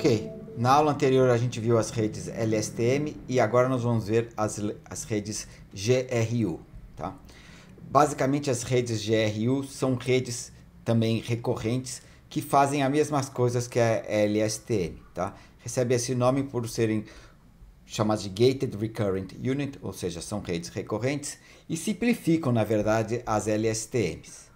Ok, na aula anterior a gente viu as redes LSTM e agora nós vamos ver as, as redes GRU. Tá? Basicamente, as redes GRU são redes também recorrentes que fazem as mesmas coisas que a LSTM. Tá? Recebe esse nome por serem chamadas de Gated Recurrent Unit, ou seja, são redes recorrentes, e simplificam, na verdade, as LSTMs.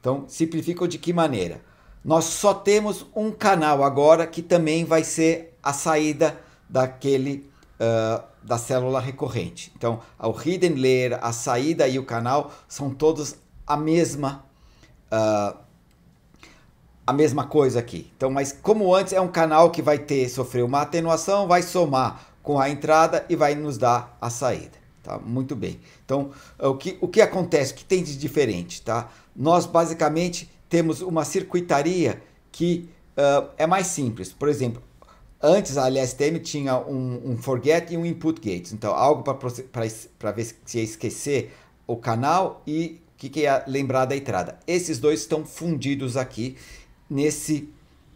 Então, simplificam de que maneira? Nós só temos um canal agora que também vai ser a saída daquele uh, da célula recorrente. Então, o hidden layer, a saída e o canal são todos a mesma uh, a mesma coisa aqui. Então, mas como antes é um canal que vai ter sofrer uma atenuação, vai somar com a entrada e vai nos dar a saída. Tá? Muito bem. Então, o que, o que acontece? O que tem de diferente? Tá? Nós basicamente temos uma circuitaria que uh, é mais simples. Por exemplo, antes a LSTM tinha um, um forget e um input gate Então, algo para ver se ia esquecer o canal e o que, que ia lembrar da entrada. Esses dois estão fundidos aqui nesse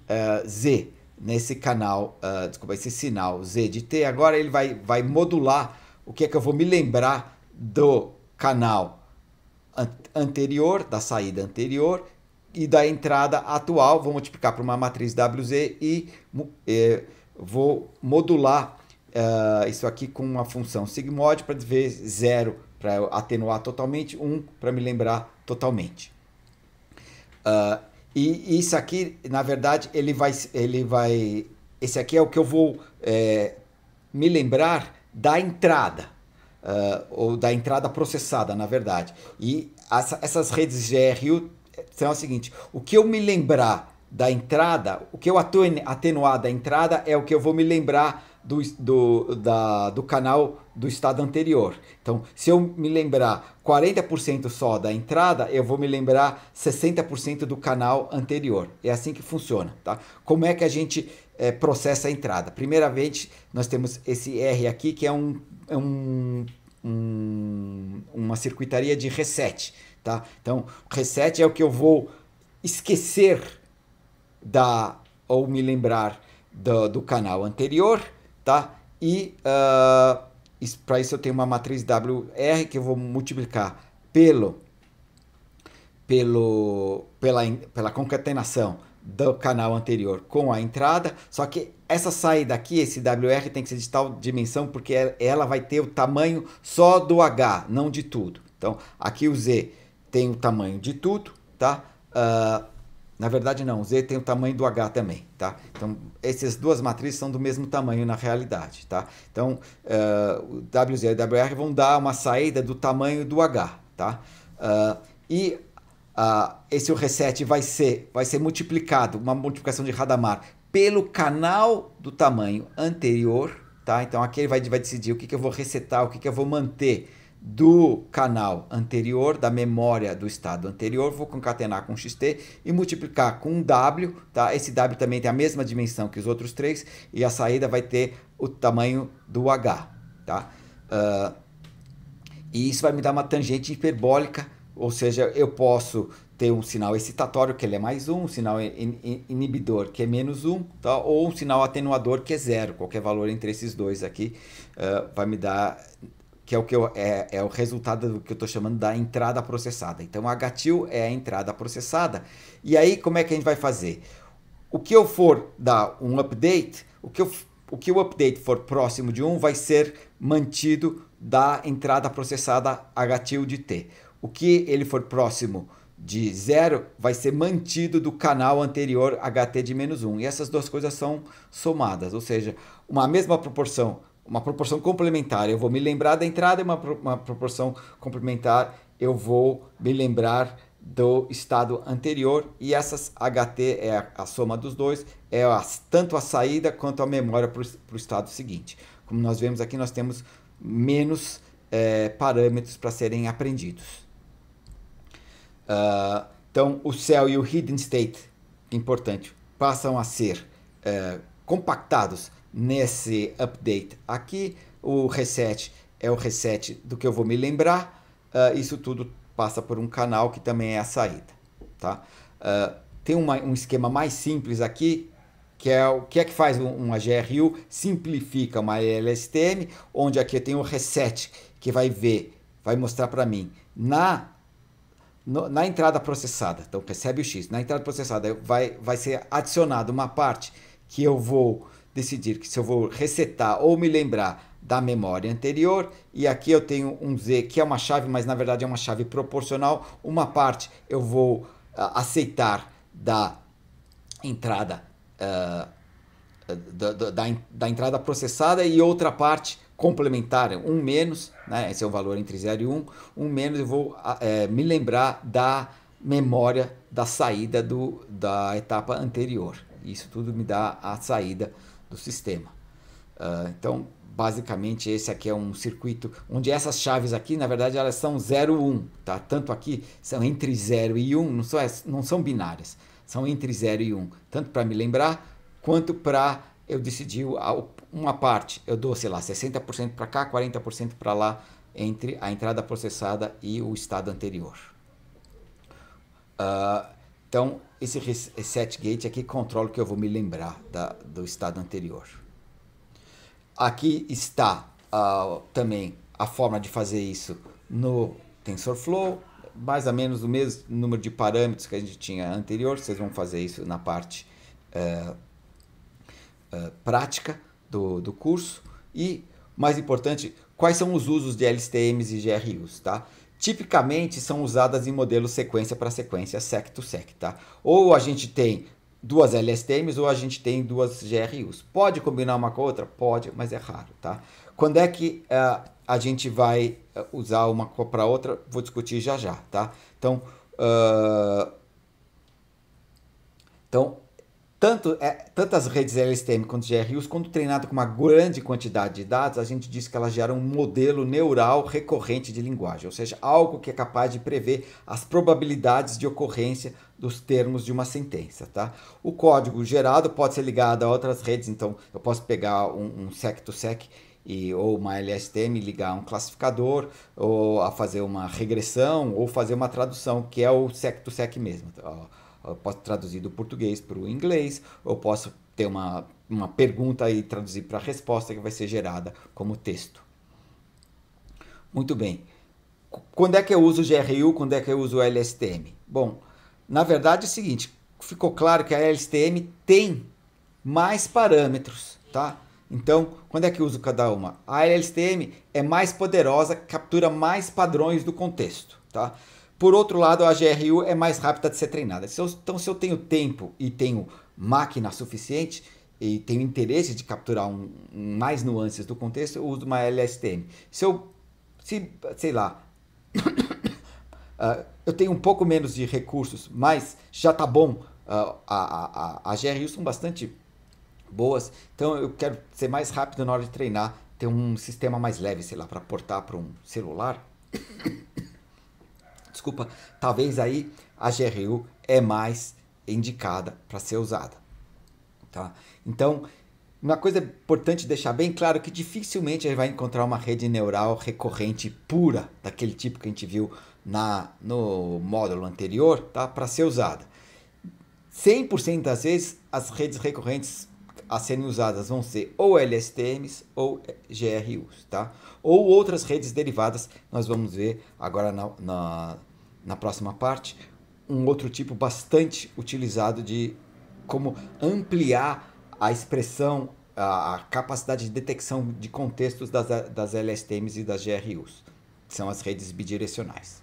uh, Z, nesse canal, uh, desculpa, esse sinal Z de T. Agora ele vai, vai modular o que é que eu vou me lembrar do canal anterior, da saída anterior e da entrada atual, vou multiplicar por uma matriz WZ e é, vou modular uh, isso aqui com uma função sigmoide para ver zero para atenuar totalmente, um para me lembrar totalmente. Uh, e isso aqui, na verdade, ele vai, ele vai, esse aqui é o que eu vou é, me lembrar da entrada. Uh, ou da entrada processada, na verdade. E essa, essas redes GRU será então, é o seguinte: o que eu me lembrar da entrada, o que eu atenuar da entrada é o que eu vou me lembrar do, do, da, do canal do estado anterior. Então, se eu me lembrar 40% só da entrada, eu vou me lembrar 60% do canal anterior. É assim que funciona, tá? Como é que a gente é, processa a entrada? Primeiramente, nós temos esse R aqui, que é um, é um, um uma circuitaria de reset. Tá? Então, reset é o que eu vou esquecer da ou me lembrar do, do canal anterior, tá? E uh, ah, para isso eu tenho uma matriz WR que eu vou multiplicar pelo, pelo pela, pela concatenação do canal anterior com a entrada, só que essa saída aqui, esse WR tem que ser de tal dimensão porque é, ela vai ter o tamanho só do H, não de tudo. Então, aqui o Z tem o tamanho de tudo, tá? Uh, na verdade não, Z tem o tamanho do H também, tá? Então essas duas matrizes são do mesmo tamanho na realidade, tá? Então uh, ah, WZ e WR vão dar uma saída do tamanho do H, tá? Uh, e uh, esse reset vai ser, vai ser multiplicado, uma multiplicação de Radamar, pelo canal do tamanho anterior, tá? Então aqui ele vai, vai decidir o que, que eu vou resetar, o que, que eu vou manter, do canal anterior, da memória do estado anterior, vou concatenar com XT e multiplicar com W, tá? Esse W também tem a mesma dimensão que os outros três e a saída vai ter o tamanho do H, tá? Uh, e isso vai me dar uma tangente hiperbólica, ou seja, eu posso ter um sinal excitatório, que ele é mais um, um sinal inibidor, que é menos um, tá? ou um sinal atenuador, que é zero. Qualquer valor entre esses dois aqui uh, vai me dar que é o que eu, é, é o resultado do que eu estou chamando da entrada processada. Então, a HTIL é a entrada processada. E aí, como é que a gente vai fazer? O que eu for dar um update, o que, eu, o, que o update for próximo de 1 um vai ser mantido da entrada processada HTIL de T. O que ele for próximo de 0 vai ser mantido do canal anterior HT de menos 1. E essas duas coisas são somadas, ou seja, uma mesma proporção uma proporção complementar. Eu vou me lembrar da entrada e uma, uma proporção complementar. Eu vou me lembrar do estado anterior e essas HT é a, a soma dos dois, é as, tanto a saída quanto a memória para o estado seguinte. Como nós vemos aqui, nós temos menos é, parâmetros para serem aprendidos. Uh, então, o cell e o hidden state, importante, passam a ser é, compactados nesse update aqui. O reset é o reset do que eu vou me lembrar. Uh, isso tudo passa por um canal que também é a saída. Tá? Uh, tem uma, um esquema mais simples aqui, que é o que é que faz uma GRU, simplifica uma LSTM, onde aqui eu tenho o reset, que vai ver, vai mostrar para mim na na entrada processada. Então recebe o X, na entrada processada vai vai ser adicionado uma parte que eu vou decidir que se eu vou resetar ou me lembrar da memória anterior, e aqui eu tenho um Z que é uma chave, mas na verdade é uma chave proporcional. Uma parte eu vou ah, aceitar da entrada uh, da, da, da, entrada processada e outra parte complementar, um menos, né? esse é o valor entre 0 e 1, um, um menos eu vou ah, é, me lembrar da memória da saída do, da etapa anterior. Isso tudo me dá a saída do sistema. Uh, então, basicamente, esse aqui é um circuito onde essas chaves aqui, na verdade, elas são 0 1, tá? Tanto aqui são entre 0 e 1, não são, é, não são binárias, são entre 0 e 1, tanto para me lembrar quanto para eu decidir uma parte. Eu dou, sei lá, 60% para cá, 40% para lá, entre a entrada processada e o estado anterior. Uh, então, esse reset gate aqui controla o que eu vou me lembrar da, do estado anterior. Aqui está uh, também a forma de fazer isso no TensorFlow, mais ou menos o mesmo número de parâmetros que a gente tinha anterior, vocês vão fazer isso na parte uh, uh, prática do, do curso. E, mais importante, quais são os usos de LSTMs e GRUs, tá? tipicamente são usadas em modelos sequência para sequência, sec to sec, tá? Ou a gente tem duas LSTMs ou a gente tem duas GRUs. Pode combinar uma com a outra? Pode, mas é raro, tá? Quando é que uh, a gente vai eh, usar uma para outra? Vou discutir já já, tá? Então, uh, então tanto, é, tanto as redes LSTM quanto GRUs, quando treinado com uma grande quantidade de dados, a gente diz que elas geram um modelo neural recorrente de linguagem, ou seja, algo que é capaz de prever as probabilidades de ocorrência dos termos de uma sentença. Tá? O código gerado pode ser ligado a outras redes, então eu posso pegar um, um sec-to-sec e, ou uma LSTM ligar um classificador, ou a fazer uma regressão, ou fazer uma tradução, que é o sec-to-sec mesmo. Tá? Eu posso traduzir do português para o inglês, eu posso ter uma, uma pergunta e traduzir para a resposta que vai ser gerada como texto. Muito bem. Quando é que eu uso o GRU, quando é que eu uso o LSTM? Bom, na verdade é o seguinte, ficou claro que a LSTM tem mais parâmetros, tá? Então, quando é que eu uso cada uma? A LSTM é mais poderosa, captura mais padrões do contexto, tá? Por outro lado, a GRU é mais rápida de ser treinada. Então, se eu tenho tempo e tenho máquina suficiente e tenho interesse de capturar um, mais nuances do contexto, eu uso uma LSTM. Se eu, se, sei lá, uh, eu tenho um pouco menos de recursos, mas já tá bom, uh, a, a, a, a GRU são bastante boas, então eu quero ser mais rápido na hora de treinar, ter um sistema mais leve, sei lá, para portar para um celular. desculpa, talvez aí a GRU é mais indicada para ser usada. Tá? Então, uma coisa importante deixar bem claro que dificilmente a gente vai encontrar uma rede neural recorrente pura, daquele tipo que a gente viu na, no módulo anterior, tá? para ser usada. 100% das vezes, as redes recorrentes a serem usadas vão ser ou LSTMs ou GRUs, tá? Ou outras redes derivadas, nós vamos ver agora na, na na próxima parte, um outro tipo bastante utilizado de como ampliar a expressão, a capacidade de detecção de contextos das, das LSTMs e das GRUs, que são as redes bidirecionais.